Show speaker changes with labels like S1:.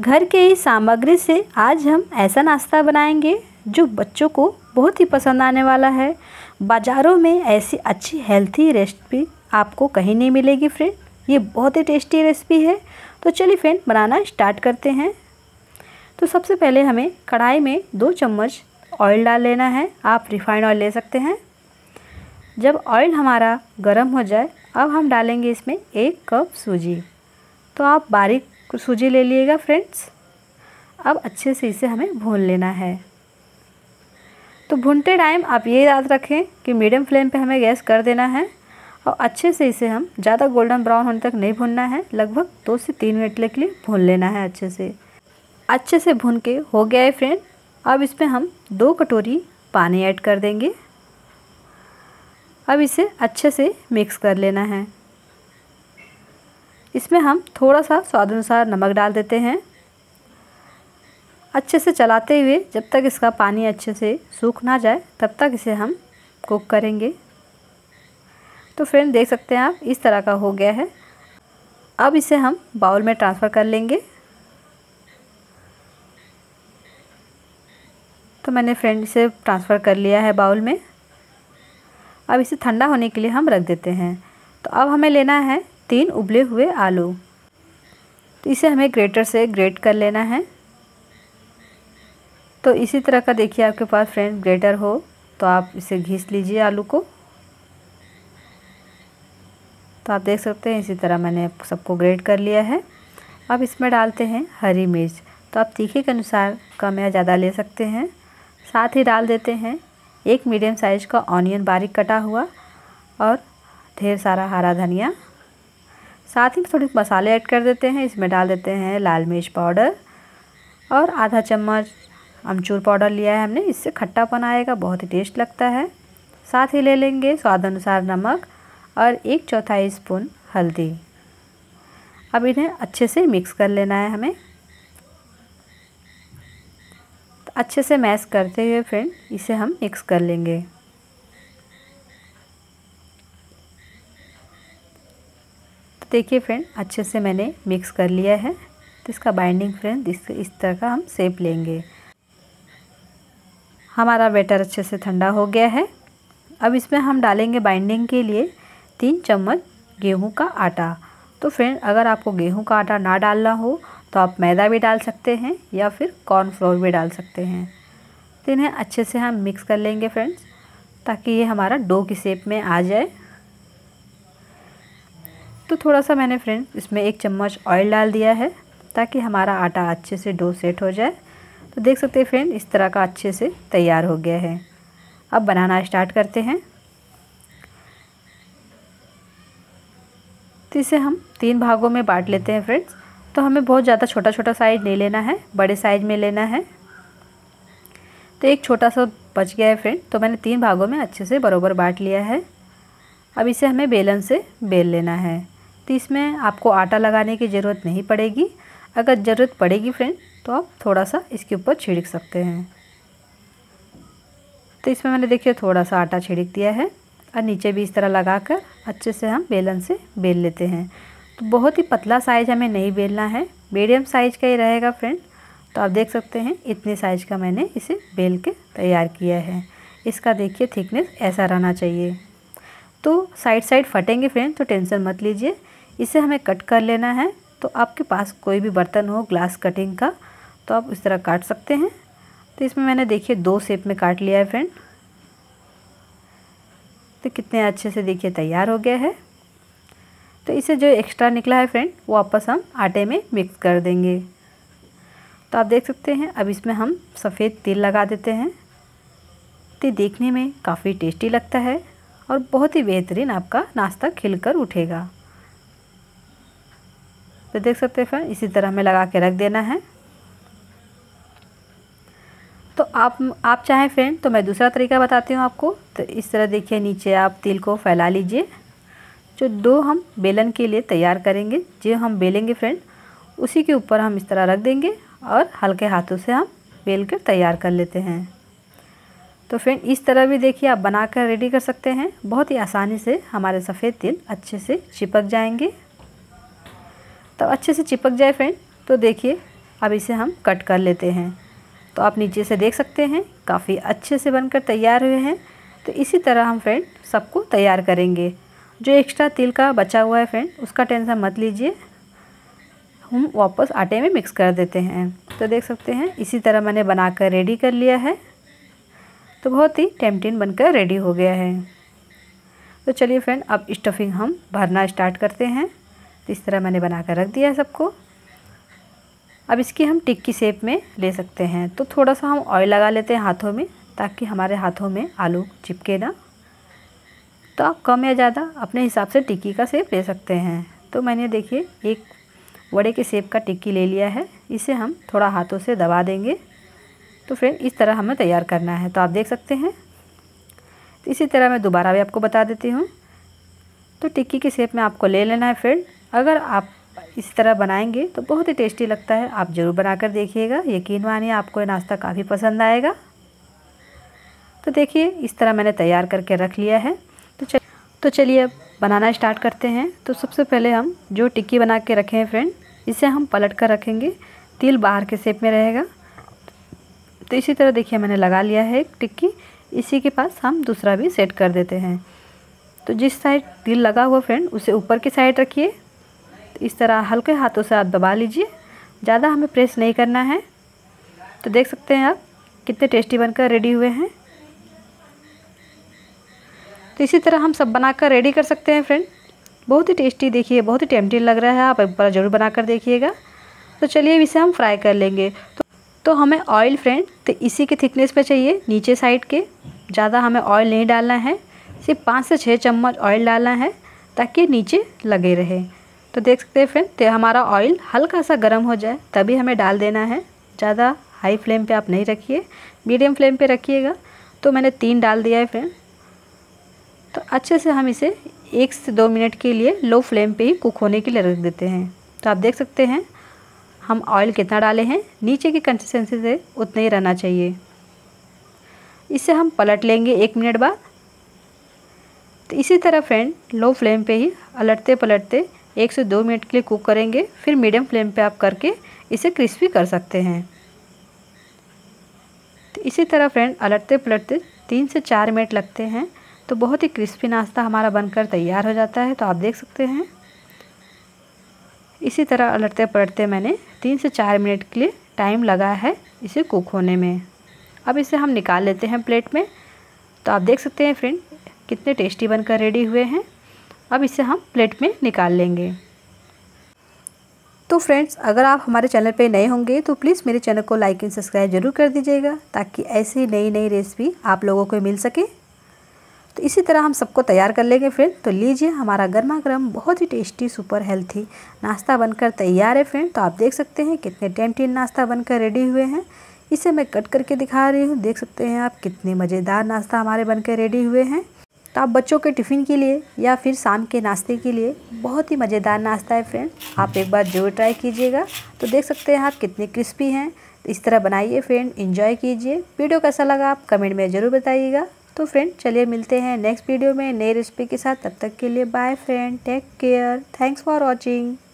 S1: घर के ही सामग्री से आज हम ऐसा नाश्ता बनाएंगे जो बच्चों को बहुत ही पसंद आने वाला है बाज़ारों में ऐसी अच्छी हेल्थी रेसिपी आपको कहीं नहीं मिलेगी फ्रेंड ये बहुत ही टेस्टी रेसिपी है तो चलिए फ्रेंड बनाना स्टार्ट करते हैं तो सबसे पहले हमें कढ़ाई में दो चम्मच ऑयल डाल लेना है आप रिफाइंड ऑयल ले सकते हैं जब ऑयल हमारा गर्म हो जाए अब हम डालेंगे इसमें एक कप सूजी तो आप बारीक सूजी ले लीजिएगा फ्रेंड्स अब अच्छे से इसे हमें भून लेना है तो भूनते टाइम आप ये याद रखें कि मीडियम फ्लेम पे हमें गैस कर देना है और अच्छे से इसे हम ज़्यादा गोल्डन ब्राउन होने तक नहीं भूनना है लगभग दो से तीन मिनट के लिए भून लेना है अच्छे से अच्छे से भून के हो गया है फ्रेंड अब इसमें हम दो कटोरी पानी ऐड कर देंगे अब इसे अच्छे से मिक्स कर लेना है इसमें हम थोड़ा सा स्वाद अनुसार नमक डाल देते हैं अच्छे से चलाते हुए जब तक इसका पानी अच्छे से सूख ना जाए तब तक इसे हम कुक करेंगे तो फ्रेंड देख सकते हैं आप इस तरह का हो गया है अब इसे हम बाउल में ट्रांसफ़र कर लेंगे तो मैंने फ्रेंड इसे ट्रांसफ़र कर लिया है बाउल में अब इसे ठंडा होने के लिए हम रख देते हैं तो अब हमें लेना है तीन उबले हुए आलू तो इसे हमें ग्रेटर से ग्रेट कर लेना है तो इसी तरह का देखिए आपके पास फ्रेंड ग्रेटर हो तो आप इसे घिस लीजिए आलू को तो आप देख सकते हैं इसी तरह मैंने सबको ग्रेट कर लिया है अब इसमें डालते हैं हरी मिर्च तो आप तीखे के अनुसार कम या ज़्यादा ले सकते हैं साथ ही डाल देते हैं एक मीडियम साइज़ का ऑनियन बारीक कटा हुआ और ढेर सारा हरा धनिया साथ ही थोड़े मसाले ऐड कर देते हैं इसमें डाल देते हैं लाल मिर्च पाउडर और आधा चम्मच अमचूर पाउडर लिया है हमने इससे खट्टापन आएगा बहुत ही टेस्ट लगता है साथ ही ले लेंगे स्वाद अनुसार नमक और एक चौथाई स्पून हल्दी अब इन्हें अच्छे से मिक्स कर लेना है हमें तो अच्छे से मैश करते हुए फ्रेंड इसे हम मिक्स कर लेंगे देखिए फ्रेंड अच्छे से मैंने मिक्स कर लिया है तो इसका बाइंडिंग फ्रेंड इस इस तरह का हम सेप लेंगे हमारा बैटर अच्छे से ठंडा हो गया है अब इसमें हम डालेंगे बाइंडिंग के लिए तीन चम्मच गेहूं का आटा तो फ्रेंड अगर आपको गेहूं का आटा ना डालना हो तो आप मैदा भी डाल सकते हैं या फिर कॉर्नफ्लोर भी डाल सकते हैं तो इन्हें अच्छे से हम मिक्स कर लेंगे फ्रेंड्स ताकि ये हमारा डो की शेप में आ जाए तो थोड़ा सा मैंने फ्रेंड इसमें एक चम्मच ऑयल डाल दिया है ताकि हमारा आटा अच्छे से डो सेट हो जाए तो देख सकते हैं फ्रेंड इस तरह का अच्छे से तैयार हो गया है अब बनाना स्टार्ट करते हैं तो इसे हम तीन भागों में बांट लेते हैं फ्रेंड्स तो हमें बहुत ज़्यादा छोटा छोटा साइज नहीं लेना है बड़े साइज में लेना है तो एक छोटा सा बच गया है फ्रेंड तो मैंने तीन भागों में अच्छे से बरोबर बांट लिया है अब इसे हमें बेलन से बेल लेना है तो इसमें आपको आटा लगाने की ज़रूरत नहीं पड़ेगी अगर ज़रूरत पड़ेगी फ्रेंड तो आप थोड़ा सा इसके ऊपर छिड़क सकते हैं तो इसमें मैंने देखिए थोड़ा सा आटा छिड़क दिया है और नीचे भी इस तरह लगाकर अच्छे से हम बेलन से बेल लेते हैं तो बहुत ही पतला साइज हमें नहीं बेलना है मीडियम साइज का ही रहेगा फ्रेंड तो आप देख सकते हैं इतने साइज का मैंने इसे बेल के तैयार किया है इसका देखिए थिकनेस ऐसा रहना चाहिए तो साइड साइड फटेंगे फ्रेंड तो टेंशन मत लीजिए इसे हमें कट कर लेना है तो आपके पास कोई भी बर्तन हो ग्लास कटिंग का तो आप इस तरह काट सकते हैं तो इसमें मैंने देखिए दो शेप में काट लिया है फ्रेंड तो कितने अच्छे से देखिए तैयार हो गया है तो इसे जो एक्स्ट्रा निकला है फ्रेंड वो वापस हम आटे में मिक्स कर देंगे तो आप देख सकते हैं अब इसमें हम सफ़ेद तिल लगा देते हैं तो देखने में काफ़ी टेस्टी लगता है और बहुत ही बेहतरीन आपका नाश्ता खिलकर उठेगा तो देख सकते हैं फ्रेंड इसी तरह हमें लगा के रख देना है तो आप आप चाहें फ्रेंड तो मैं दूसरा तरीका बताती हूँ आपको तो इस तरह देखिए नीचे आप तिल को फैला लीजिए जो दो हम बेलन के लिए तैयार करेंगे जो हम बेलेंगे फ्रेंड उसी के ऊपर हम इस तरह रख देंगे और हल्के हाथों से हम बेल कर तैयार कर लेते हैं तो फ्रेंड इस तरह भी देखिए आप बनाकर रेडी कर सकते हैं बहुत ही आसानी से हमारे सफ़ेद तिल अच्छे से चिपक जाएंगे तब अच्छे से चिपक जाए फ्रेंड तो देखिए अब इसे हम कट कर लेते हैं तो आप नीचे से देख सकते हैं काफ़ी अच्छे से बनकर तैयार हुए हैं तो इसी तरह हम फ्रेंड सबको तैयार करेंगे जो एक्स्ट्रा तिल का बचा हुआ है फ्रेंड उसका टेंशन मत लीजिए हम वापस आटे में मिक्स कर देते हैं तो देख सकते हैं इसी तरह मैंने बनाकर रेडी कर लिया है तो बहुत ही टेम्पटिन बनकर रेडी हो गया है तो चलिए फ्रेंड अब स्टफिंग हम भरना स्टार्ट करते हैं तो इस तरह मैंने बना कर रख दिया है सबको अब इसकी हम टिक्की शेप में ले सकते हैं तो थोड़ा सा हम ऑयल लगा लेते हैं हाथों में ताकि हमारे हाथों में आलू चिपके ना तो आप कम या ज़्यादा अपने हिसाब से टिक्की का सेप ले सकते हैं तो मैंने देखिए एक वड़े के सेप का टिक्की ले लिया है इसे हम थोड़ा हाथों से दबा देंगे तो फ्रेंड इस तरह हमें तैयार करना है तो आप देख सकते हैं तो इसी तरह मैं दोबारा भी आपको बता देती हूँ तो टिक्की के सेप में आपको ले लेना है फ्रेंड अगर आप इस तरह बनाएंगे तो बहुत ही टेस्टी लगता है आप ज़रूर बनाकर देखिएगा यकीन मानिए आपको ये नाश्ता काफ़ी पसंद आएगा तो देखिए इस तरह मैंने तैयार करके रख लिया है तो चल तो चलिए अब बनाना स्टार्ट करते हैं तो सबसे पहले हम जो टिक्की बना के रखे हैं फ्रेंड इसे हम पलट कर रखेंगे तिल बाहर के सेप में रहेगा तो इसी तरह देखिए मैंने लगा लिया है एक टिक्की इसी के पास हम दूसरा भी सेट कर देते हैं तो जिस साइड तिल लगा हुआ फ्रेंड उसे ऊपर की साइड रखिए इस तरह हल्के हाथों से आप दबा लीजिए ज़्यादा हमें प्रेस नहीं करना है तो देख सकते हैं आप कितने टेस्टी बनकर रेडी हुए हैं तो इसी तरह हम सब बनाकर रेडी कर सकते हैं फ्रेंड बहुत ही टेस्टी देखिए बहुत ही टेम्पटिंग लग रहा है आप एक बार ज़रूर बनाकर देखिएगा तो चलिए इसे हम फ्राई कर लेंगे तो, तो हमें ऑयल फ्रेंड तो इसी के थिकनेस पे चाहिए नीचे साइड के ज़्यादा हमें ऑयल नहीं डालना है सिर्फ पाँच से छः चम्मच ऑयल डालना है ताकि नीचे लगे रहे तो देख सकते हैं फ्रेंड हमारा ऑयल हल्का सा गर्म हो जाए तभी हमें डाल देना है ज़्यादा हाई फ्लेम पे आप नहीं रखिए मीडियम फ्लेम पे रखिएगा तो मैंने तीन डाल दिया है फ्रेंड तो अच्छे से हम इसे एक से दो मिनट के लिए लो फ्लेम पे ही कुक होने के लिए रख देते हैं तो आप देख सकते हैं हम ऑयल कितना डाले हैं नीचे की कंसिस्टेंसी से उतना ही रहना चाहिए इसे हम पलट लेंगे एक मिनट बाद तो इसी तरह फ्रेंड लो फ्लेम पर ही पलटते पलटते एक से दो मिनट के लिए कुक करेंगे फिर मीडियम फ्लेम पे आप करके इसे क्रिस्पी कर सकते हैं तो इसी तरह फ्रेंड अलटते पलटते तीन से चार मिनट लगते हैं तो बहुत ही क्रिस्पी नाश्ता हमारा बनकर तैयार हो जाता है तो आप देख सकते हैं इसी तरह अलटते पलटते मैंने तीन से चार मिनट के लिए टाइम लगा है इसे कुक होने में अब इसे हम निकाल लेते हैं प्लेट में तो आप देख सकते हैं फ्रेंड कितने टेस्टी बनकर रेडी हुए हैं अब इसे हम प्लेट में निकाल लेंगे तो फ्रेंड्स अगर आप हमारे चैनल पे नए होंगे तो प्लीज़ मेरे चैनल को लाइक एंड सब्सक्राइब जरूर कर दीजिएगा ताकि ऐसी नई नई रेसिपी आप लोगों को मिल सके तो इसी तरह हम सबको तैयार कर लेंगे फ्रेंड तो लीजिए हमारा गर्मा गर्म बहुत ही टेस्टी सुपर हेल्थी नाश्ता बनकर तैयार है फ्रेंड तो आप देख सकते हैं कितने टेम्पटिन नाश्ता बनकर रेडी हुए हैं इसे मैं कट करके दिखा रही हूँ देख सकते हैं आप कितने मज़ेदार नाश्ता हमारे बनकर रेडी हुए हैं तो आप बच्चों के टिफ़िन के लिए या फिर शाम के नाश्ते के लिए बहुत ही मज़ेदार नाश्ता है फ्रेंड आप एक बार ज़रूर ट्राई कीजिएगा तो देख सकते हैं आप कितने क्रिस्पी हैं तो इस तरह बनाइए फ्रेंड इंजॉय कीजिए वीडियो कैसा लगा आप कमेंट में ज़रूर बताइएगा तो फ्रेंड चलिए मिलते हैं नेक्स्ट वीडियो में नई रेसिपी के साथ तब तक के लिए bye friend take care thanks for watching